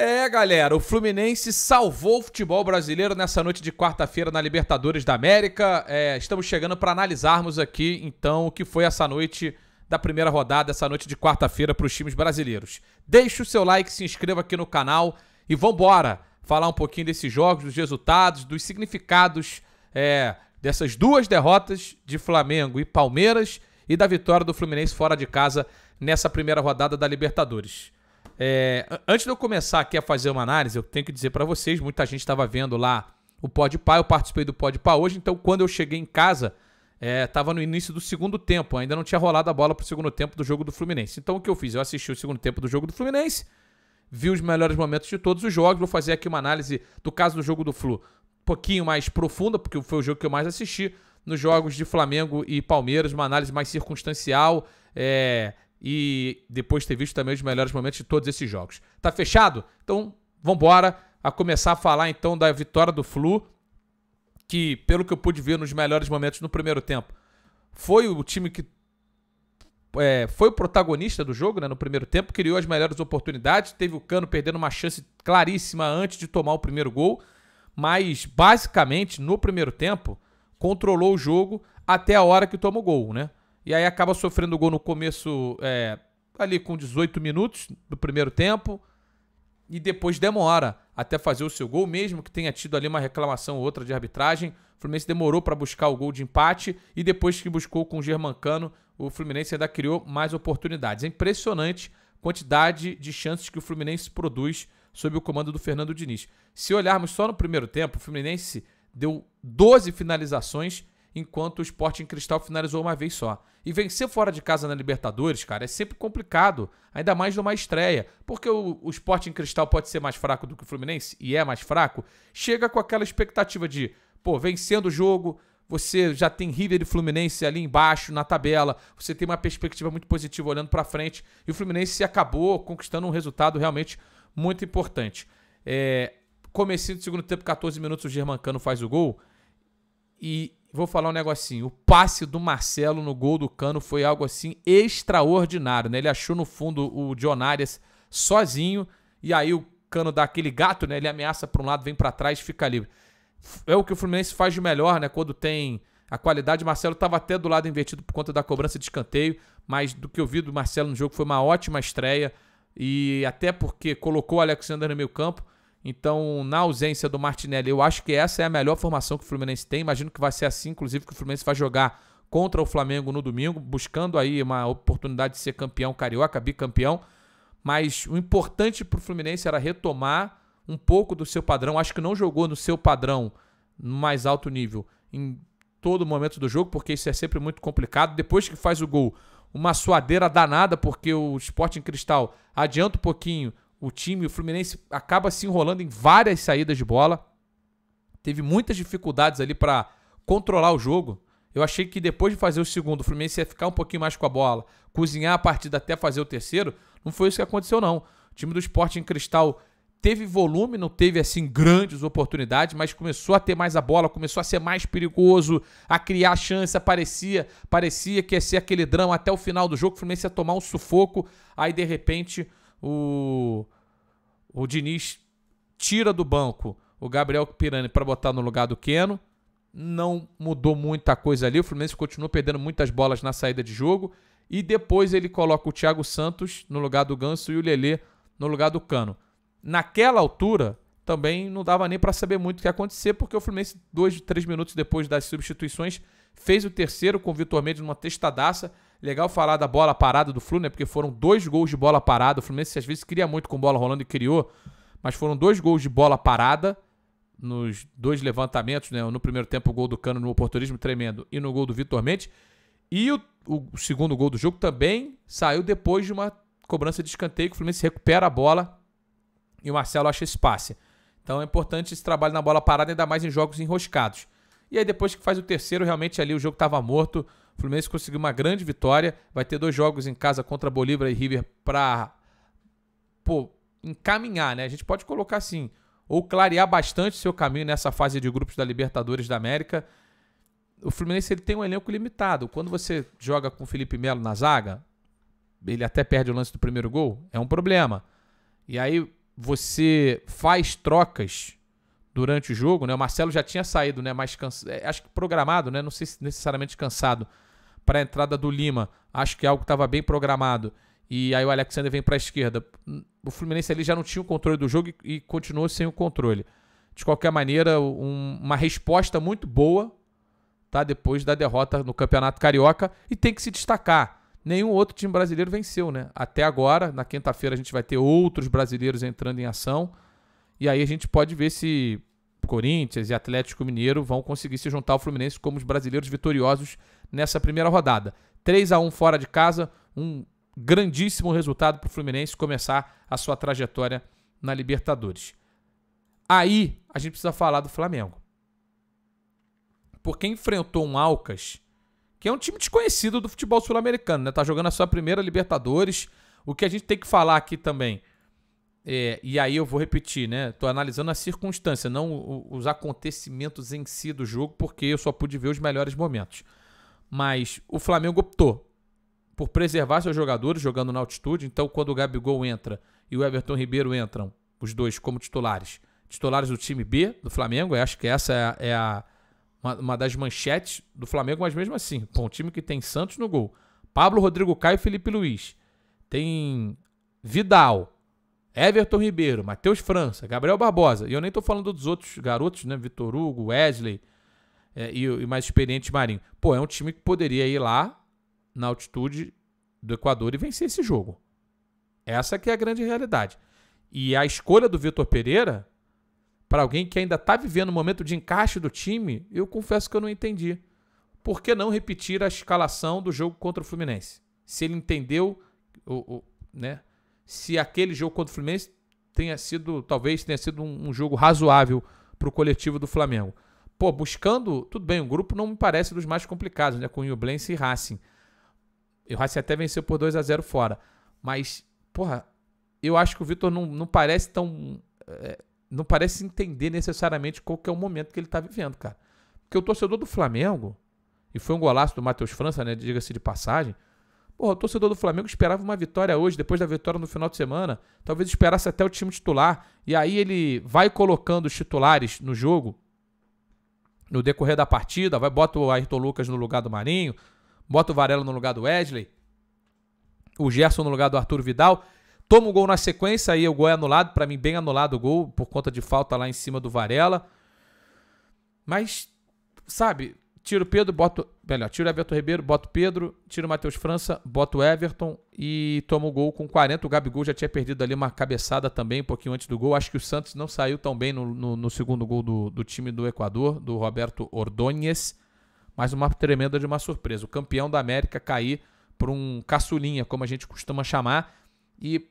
É, galera, o Fluminense salvou o futebol brasileiro nessa noite de quarta-feira na Libertadores da América. É, estamos chegando para analisarmos aqui, então, o que foi essa noite da primeira rodada, essa noite de quarta-feira para os times brasileiros. Deixe o seu like, se inscreva aqui no canal e vambora falar um pouquinho desses jogos, dos resultados, dos significados é, dessas duas derrotas de Flamengo e Palmeiras e da vitória do Fluminense fora de casa nessa primeira rodada da Libertadores. É, antes de eu começar aqui a fazer uma análise, eu tenho que dizer para vocês, muita gente estava vendo lá o Podpah, eu participei do Podpah hoje, então quando eu cheguei em casa, estava é, no início do segundo tempo, ainda não tinha rolado a bola para o segundo tempo do jogo do Fluminense. Então o que eu fiz? Eu assisti o segundo tempo do jogo do Fluminense, vi os melhores momentos de todos os jogos, vou fazer aqui uma análise do caso do jogo do Flu, um pouquinho mais profunda, porque foi o jogo que eu mais assisti, nos jogos de Flamengo e Palmeiras, uma análise mais circunstancial, é, e depois ter visto também os melhores momentos de todos esses jogos. Tá fechado? Então, vambora a começar a falar então da vitória do Flu, que pelo que eu pude ver nos melhores momentos no primeiro tempo, foi o time que é, foi o protagonista do jogo né, no primeiro tempo, criou as melhores oportunidades, teve o Cano perdendo uma chance claríssima antes de tomar o primeiro gol, mas basicamente no primeiro tempo controlou o jogo até a hora que toma o gol, né? E aí acaba sofrendo o gol no começo, é, ali com 18 minutos do primeiro tempo. E depois demora até fazer o seu gol, mesmo que tenha tido ali uma reclamação ou outra de arbitragem. O Fluminense demorou para buscar o gol de empate e depois que buscou com o Germancano, o Fluminense ainda criou mais oportunidades. É impressionante a quantidade de chances que o Fluminense produz sob o comando do Fernando Diniz. Se olharmos só no primeiro tempo, o Fluminense deu 12 finalizações enquanto o Sporting Cristal finalizou uma vez só. E vencer fora de casa na Libertadores, cara, é sempre complicado, ainda mais numa estreia, porque o, o Sporting Cristal pode ser mais fraco do que o Fluminense, e é mais fraco, chega com aquela expectativa de, pô, vencendo o jogo, você já tem River e Fluminense ali embaixo na tabela, você tem uma perspectiva muito positiva olhando para frente, e o Fluminense acabou conquistando um resultado realmente muito importante. É, comecinho do segundo tempo, 14 minutos, o Germancano faz o gol, e vou falar um negocinho. O passe do Marcelo no gol do Cano foi algo assim extraordinário, né? Ele achou no fundo o John Arias sozinho e aí o Cano dá aquele gato, né? Ele ameaça para um lado, vem para trás, fica livre. É o que o Fluminense faz de melhor, né? Quando tem a qualidade. Marcelo estava até do lado invertido por conta da cobrança de escanteio, mas do que eu vi do Marcelo no jogo foi uma ótima estreia e até porque colocou o Alexander no meio campo. Então, na ausência do Martinelli, eu acho que essa é a melhor formação que o Fluminense tem. Imagino que vai ser assim, inclusive, que o Fluminense vai jogar contra o Flamengo no domingo, buscando aí uma oportunidade de ser campeão carioca, bicampeão. Mas o importante para o Fluminense era retomar um pouco do seu padrão. Acho que não jogou no seu padrão no mais alto nível em todo momento do jogo, porque isso é sempre muito complicado. Depois que faz o gol, uma suadeira danada, porque o Sporting Cristal adianta um pouquinho, o time, o Fluminense acaba se enrolando em várias saídas de bola. Teve muitas dificuldades ali para controlar o jogo. Eu achei que depois de fazer o segundo, o Fluminense ia ficar um pouquinho mais com a bola, cozinhar a partida até fazer o terceiro. Não foi isso que aconteceu, não. O time do em Cristal teve volume, não teve assim grandes oportunidades, mas começou a ter mais a bola, começou a ser mais perigoso, a criar chance, parecia, parecia que ia ser aquele drama até o final do jogo, o Fluminense ia tomar um sufoco, aí de repente o, o Diniz tira do banco o Gabriel Pirani para botar no lugar do Queno Não mudou muita coisa ali. O Fluminense continua perdendo muitas bolas na saída de jogo. E depois ele coloca o Thiago Santos no lugar do Ganso e o Lelê no lugar do Cano. Naquela altura, também não dava nem para saber muito o que ia acontecer, porque o Fluminense, dois, três minutos depois das substituições, fez o terceiro com o Vitor Mendes numa testadaça. Legal falar da bola parada do Flu, né? Porque foram dois gols de bola parada. O Fluminense às vezes cria muito com bola rolando e criou, mas foram dois gols de bola parada nos dois levantamentos, né? No primeiro tempo, o gol do Cano no oportunismo tremendo e no gol do Vitor Mendes. E o, o, segundo gol do jogo também saiu depois de uma cobrança de escanteio que o Fluminense recupera a bola e o Marcelo acha espaço. Então é importante esse trabalho na bola parada, ainda mais em jogos enroscados. E aí depois que faz o terceiro, realmente ali o jogo estava morto. O Fluminense conseguiu uma grande vitória, vai ter dois jogos em casa contra Bolívar e River para pô, encaminhar, né? A gente pode colocar assim, ou clarear bastante seu caminho nessa fase de grupos da Libertadores da América. O Fluminense ele tem um elenco limitado. Quando você joga com o Felipe Melo na zaga, ele até perde o lance do primeiro gol, é um problema. E aí você faz trocas durante o jogo, né? O Marcelo já tinha saído, né? Mais cansa... É, acho que programado, né? Não sei se necessariamente cansado, para a entrada do Lima. Acho que é algo que estava bem programado. E aí o Alexander vem para a esquerda. O Fluminense ali já não tinha o controle do jogo e, e continuou sem o controle. De qualquer maneira, um, uma resposta muito boa tá depois da derrota no Campeonato Carioca e tem que se destacar. Nenhum outro time brasileiro venceu, né? Até agora, na quinta-feira a gente vai ter outros brasileiros entrando em ação. E aí a gente pode ver se Corinthians e Atlético Mineiro vão conseguir se juntar ao Fluminense como os brasileiros vitoriosos nessa primeira rodada. 3 a 1 fora de casa, um grandíssimo resultado para o Fluminense começar a sua trajetória na Libertadores. Aí a gente precisa falar do Flamengo. Porque enfrentou um Alcas, que é um time desconhecido do futebol sul-americano, né? Tá jogando a sua primeira Libertadores. O que a gente tem que falar aqui também, é, e aí eu vou repetir, né? Tô analisando a circunstância, não os acontecimentos em si do jogo, porque eu só pude ver os melhores momentos. Mas o Flamengo optou por preservar seus jogadores jogando na altitude. Então, quando o Gabigol entra e o Everton Ribeiro entram, os dois como titulares, titulares do time B do Flamengo, eu acho que essa é a, é a uma, uma, das manchetes do Flamengo, mas mesmo assim, bom, um time que tem Santos no gol, Pablo, Rodrigo Caio e Felipe Luiz, tem Vidal, Everton Ribeiro, Matheus França, Gabriel Barbosa, e eu nem tô falando dos outros garotos, né, Vitor Hugo, Wesley, é, e, e, mais experiente Marinho. Pô, é um time que poderia ir lá na altitude do Equador e vencer esse jogo. Essa que é a grande realidade. E a escolha do Vitor Pereira, para alguém que ainda está vivendo o um momento de encaixe do time, eu confesso que eu não entendi. Por que não repetir a escalação do jogo contra o Fluminense? Se ele entendeu, o, o né? Se aquele jogo contra o Fluminense tenha sido, talvez tenha sido um, um jogo razoável para o coletivo do Flamengo pô, buscando, tudo bem, o grupo não me parece dos mais complicados, né? Com o Blense e Racing. E o Racing até venceu por 2 a 0 fora. Mas, porra, eu acho que o Vitor não, não parece tão. É, não parece entender necessariamente qual que é o momento que ele tá vivendo, cara. Porque o torcedor do Flamengo, e foi um golaço do Matheus França, né? Diga-se de passagem. Porra, o torcedor do Flamengo esperava uma vitória hoje, depois da vitória no final de semana. Talvez esperasse até o time titular. E aí ele vai colocando os titulares no jogo no decorrer da partida, vai bota o Ayrton Lucas no lugar do Marinho, bota o Varela no lugar do Wesley, o Gerson no lugar do Arthur Vidal, toma o gol na sequência aí o gol é anulado, para mim bem anulado o gol por conta de falta lá em cima do Varela. Mas sabe, Tiro Pedro, boto. Melhor, tiro Everton Ribeiro, boto Pedro, tiro Matheus França, boto Everton e tomo o gol com 40. O Gabigol já tinha perdido ali uma cabeçada também, um pouquinho antes do gol. Acho que o Santos não saiu tão bem no, no, no segundo gol do, do time do Equador, do Roberto Ordóñez. Mas uma tremenda de uma surpresa. O campeão da América cair por um caçulinha, como a gente costuma chamar. E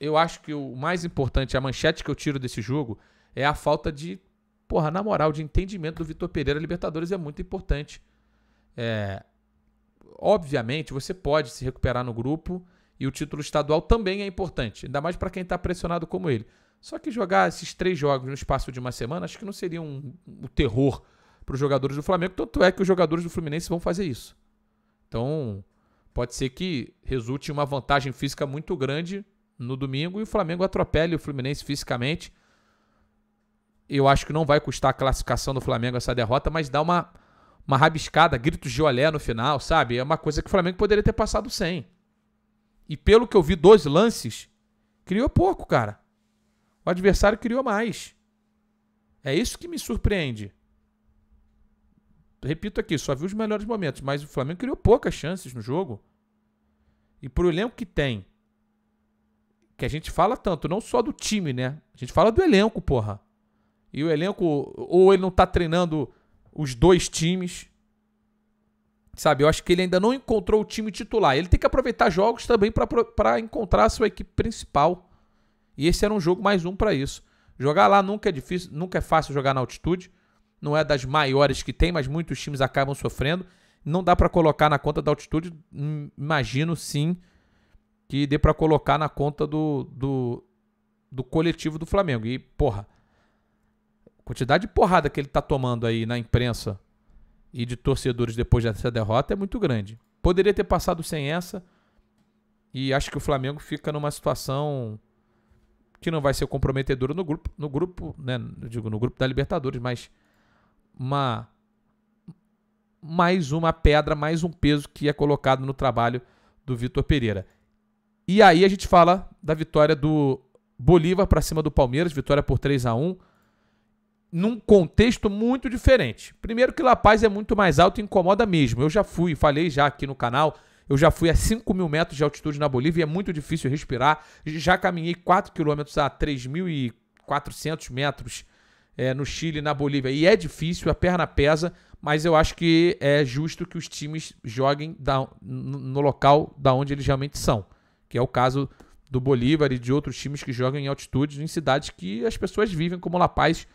eu acho que o mais importante, a manchete que eu tiro desse jogo, é a falta de porra, na moral, de entendimento do Vitor Pereira, Libertadores é muito importante. É, obviamente, você pode se recuperar no grupo e o título estadual também é importante, ainda mais para quem está pressionado como ele. Só que jogar esses três jogos no espaço de uma semana, acho que não seria um, um terror para os jogadores do Flamengo, tanto é que os jogadores do Fluminense vão fazer isso. Então, pode ser que resulte em uma vantagem física muito grande no domingo e o Flamengo atropele o Fluminense fisicamente eu acho que não vai custar a classificação do Flamengo essa derrota, mas dá uma, uma rabiscada, gritos de olé no final, sabe? É uma coisa que o Flamengo poderia ter passado sem. E pelo que eu vi dois lances, criou pouco, cara. O adversário criou mais. É isso que me surpreende. Repito aqui, só vi os melhores momentos, mas o Flamengo criou poucas chances no jogo. E pro elenco que tem, que a gente fala tanto, não só do time, né? A gente fala do elenco, porra. E o elenco, ou ele não tá treinando os dois times. Sabe, eu acho que ele ainda não encontrou o time titular. Ele tem que aproveitar jogos também para encontrar a sua equipe principal. E esse era um jogo mais um para isso. Jogar lá nunca é difícil, nunca é fácil jogar na altitude. Não é das maiores que tem, mas muitos times acabam sofrendo. Não dá para colocar na conta da altitude. Hum, imagino sim que dê para colocar na conta do, do, do coletivo do Flamengo. E, porra, quantidade de porrada que ele está tomando aí na imprensa e de torcedores depois dessa derrota é muito grande. Poderia ter passado sem essa e acho que o Flamengo fica numa situação que não vai ser comprometedora no grupo, no grupo, né, eu digo no grupo da Libertadores, mas uma mais uma pedra, mais um peso que é colocado no trabalho do Vitor Pereira. E aí a gente fala da vitória do Bolívar para cima do Palmeiras, vitória por 3 a 1 num contexto muito diferente. Primeiro que La Paz é muito mais alto e incomoda mesmo. Eu já fui, falei já aqui no canal, eu já fui a 5 mil metros de altitude na Bolívia, é muito difícil respirar. Já caminhei 4 quilômetros a 3.400 metros é, no Chile, na Bolívia. E é difícil, a perna pesa, mas eu acho que é justo que os times joguem da, no local da onde eles realmente são. Que é o caso do Bolívar e de outros times que jogam em altitude em cidades que as pessoas vivem, como La Paz,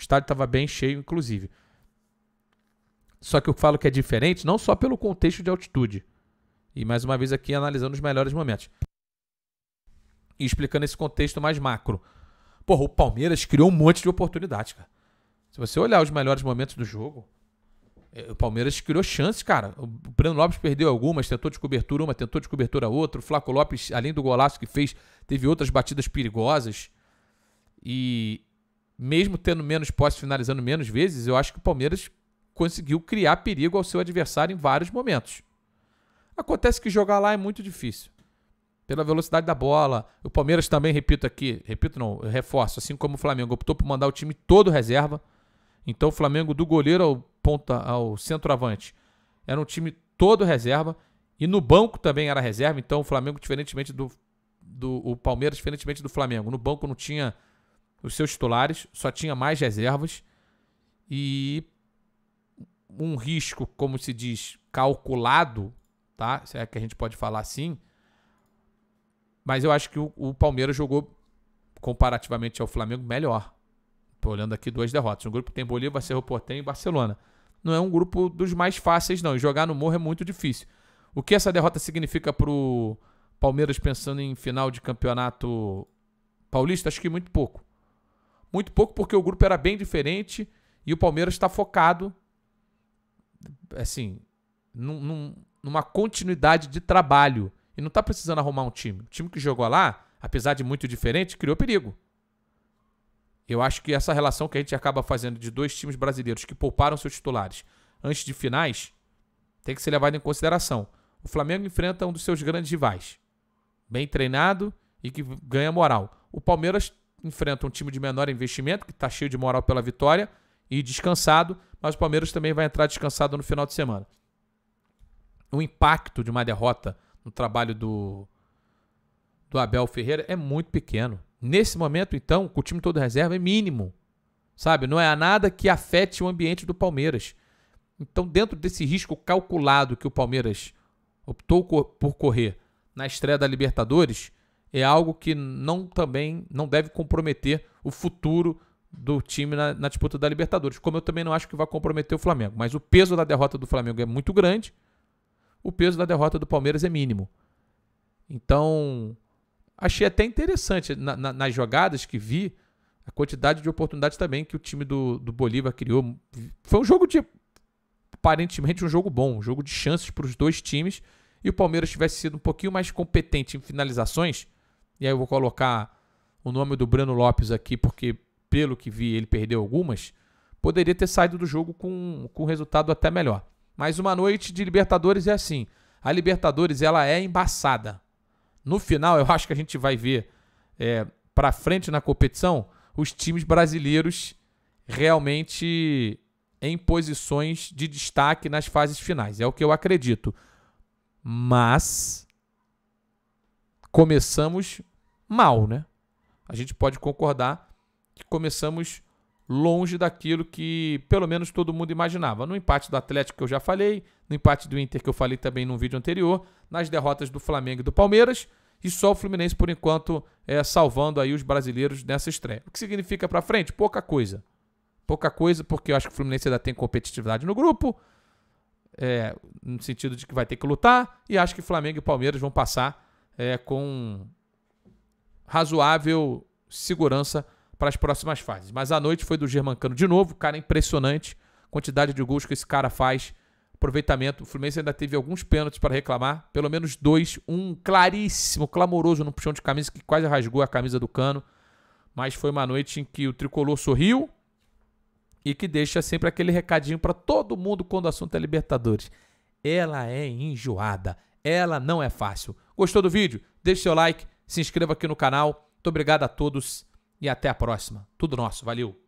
o estádio estava bem cheio, inclusive. Só que eu falo que é diferente não só pelo contexto de altitude. E mais uma vez aqui analisando os melhores momentos. E explicando esse contexto mais macro. Porra, o Palmeiras criou um monte de oportunidades, cara. Se você olhar os melhores momentos do jogo, é, o Palmeiras criou chances, cara. O Breno Lopes perdeu algumas, tentou de cobertura uma, tentou de cobertura outra. O Flaco Lopes, além do golaço que fez, teve outras batidas perigosas. E, mesmo tendo menos posse, finalizando menos vezes, eu acho que o Palmeiras conseguiu criar perigo ao seu adversário em vários momentos. Acontece que jogar lá é muito difícil. Pela velocidade da bola. O Palmeiras também, repito aqui, repito não, reforço, assim como o Flamengo, optou por mandar o time todo reserva. Então o Flamengo, do goleiro ao ponta ao centroavante, era um time todo reserva. E no banco também era reserva. Então o Flamengo, diferentemente do. do o Palmeiras, diferentemente do Flamengo. No banco não tinha os seus titulares, só tinha mais reservas e um risco, como se diz, calculado, tá? Se é que a gente pode falar assim. Mas eu acho que o, o Palmeiras jogou comparativamente ao Flamengo melhor. Tô olhando aqui duas derrotas. Um grupo tem Bolívar, Cerro Porteño e Barcelona. Não é um grupo dos mais fáceis, não. E jogar no Morro é muito difícil. O que essa derrota significa pro Palmeiras pensando em final de campeonato paulista? Acho que muito pouco. Muito pouco porque o grupo era bem diferente e o Palmeiras está focado, assim, num, num, numa continuidade de trabalho. E não está precisando arrumar um time. O time que jogou lá, apesar de muito diferente, criou perigo. Eu acho que essa relação que a gente acaba fazendo de dois times brasileiros que pouparam seus titulares antes de finais tem que ser levada em consideração. O Flamengo enfrenta um dos seus grandes rivais, bem treinado e que ganha moral. O Palmeiras enfrenta um time de menor investimento, que está cheio de moral pela vitória, e descansado, mas o Palmeiras também vai entrar descansado no final de semana. O impacto de uma derrota no trabalho do, do Abel Ferreira é muito pequeno. Nesse momento, então, com o time todo reserva, é mínimo. Sabe? Não é nada que afete o ambiente do Palmeiras. Então, dentro desse risco calculado que o Palmeiras optou por correr na estreia da Libertadores, é algo que não também não deve comprometer o futuro do time na, na, disputa da Libertadores. Como eu também não acho que vai comprometer o Flamengo. Mas o peso da derrota do Flamengo é muito grande, o peso da derrota do Palmeiras é mínimo. Então, achei até interessante na, na, nas jogadas que vi, a quantidade de oportunidades também que o time do, do Bolívar criou. Foi um jogo de. aparentemente um jogo bom, um jogo de chances para os dois times. E o Palmeiras tivesse sido um pouquinho mais competente em finalizações e aí eu vou colocar o nome do Breno Lopes aqui, porque pelo que vi ele perdeu algumas, poderia ter saído do jogo com, com resultado até melhor. Mas uma noite de Libertadores é assim. A Libertadores ela é embaçada. No final, eu acho que a gente vai ver é, para frente na competição os times brasileiros realmente em posições de destaque nas fases finais. É o que eu acredito. Mas começamos mal, né? A gente pode concordar que começamos longe daquilo que pelo menos todo mundo imaginava. No empate do Atlético que eu já falei, no empate do Inter que eu falei também num vídeo anterior, nas derrotas do Flamengo e do Palmeiras, e só o Fluminense por enquanto é, salvando aí os brasileiros nessa estreia. O que significa para frente? Pouca coisa. Pouca coisa porque eu acho que o Fluminense ainda tem competitividade no grupo, é, no sentido de que vai ter que lutar, e acho que Flamengo e Palmeiras vão passar é, com razoável segurança para as próximas fases. Mas a noite foi do Germancano de novo, cara impressionante, quantidade de gols que esse cara faz, aproveitamento. O Fluminense ainda teve alguns pênaltis para reclamar, pelo menos dois, um claríssimo, clamoroso no puxão de camisa que quase rasgou a camisa do Cano, mas foi uma noite em que o tricolor sorriu e que deixa sempre aquele recadinho para todo mundo quando o assunto é Libertadores. Ela é enjoada, ela não é fácil. Gostou do vídeo? Deixe seu like se inscreva aqui no canal. Muito obrigado a todos e até a próxima. Tudo nosso, valeu!